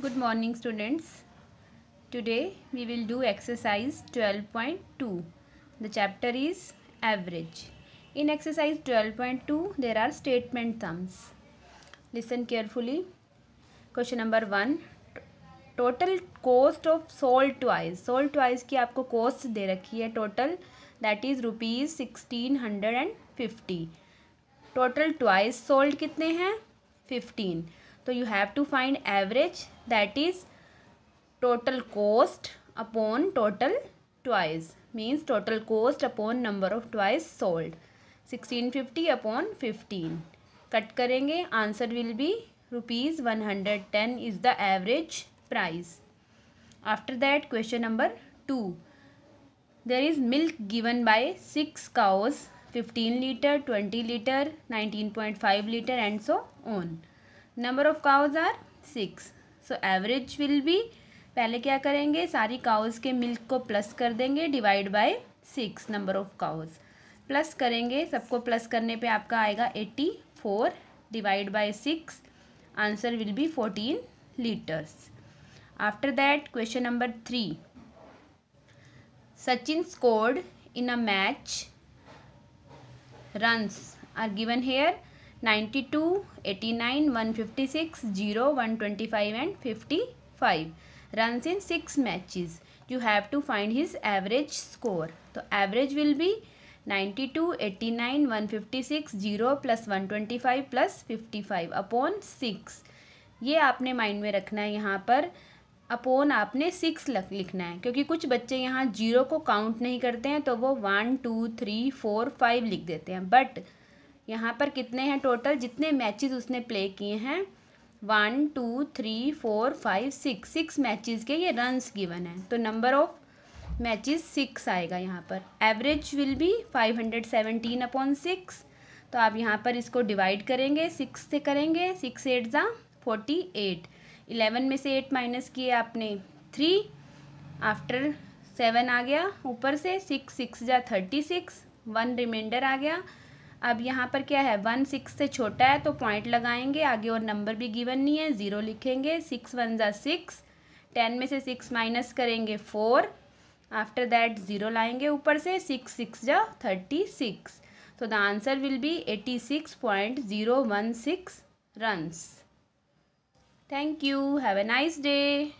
good morning students today we will do exercise 12.2 the chapter is average in exercise 12.2 there are statement sums listen carefully question number 1 total cost of sold twice sold twice की आपको cost दे रखी है total that is rupees 1650 total twice sold कितने हैं 15 तो you have to find average that is total cost upon total twice means total cost upon number of twice sold sixteen fifty upon fifteen cut करेंगे answer will be rupees one hundred ten is the average price after that question number two there is milk given by six cows fifteen litre twenty litre nineteen point five litre and so on number of cows are six so average will be पहले क्या करेंगे सारी cause के milk को plus कर देंगे divide by six number of cows plus करेंगे सबको प्लस करने पे आपका आएगा eighty four divide by six answer will be fourteen litres after that question number three Sachin scored in a match runs are given here ninety two eighty nine one fifty six zero one twenty five and fifty five runs in six matches you have to find his average score तो average will B ninety two eighty nine one fifty six zero plus one twenty five plus fifty five upon six ये आपने mind में रखना है यहाँ पर upon आपने six लिखना है क्योंकि कुछ बच्चे यहाँ जीरो को काउंट नहीं करते हैं तो वो one two three four five लिख देते हैं बट यहाँ पर कितने हैं टोटल जितने मैचेस उसने प्ले किए हैं one two three four five six six matches के ये रन्स गिवन हैं तो नंबर ऑफ मैचेस सिक्स आएगा यहाँ पर average will be five hundred seventeen upon six तो आप यहाँ पर इसको डिवाइड करेंगे सिक्स से करेंगे सिक्स एट ज़ा फोर्टी एट इलेवन में से एट माइनस किए आपने थ्री आफ्टर सेवन आ गया ऊपर से सिक्स सिक्स ज़ा थर्टी सिक्स वन रिमाइंडर आ गया अब यहाँ पर क्या है वन सिक्स से छोटा है तो पॉइंट लगाएंगे आगे और नंबर भी गिवन नहीं है ज़ीरो लिखेंगे सिक्स वन ज़ा सिक्स टेन में से सिक्स माइनस करेंगे फोर आफ्टर दैट ज़ीरो लाएंगे ऊपर से सिक्स सिक्स जा थर्टी सिक्स तो the answer will be eighty six point zero one six runs thank you have a nice day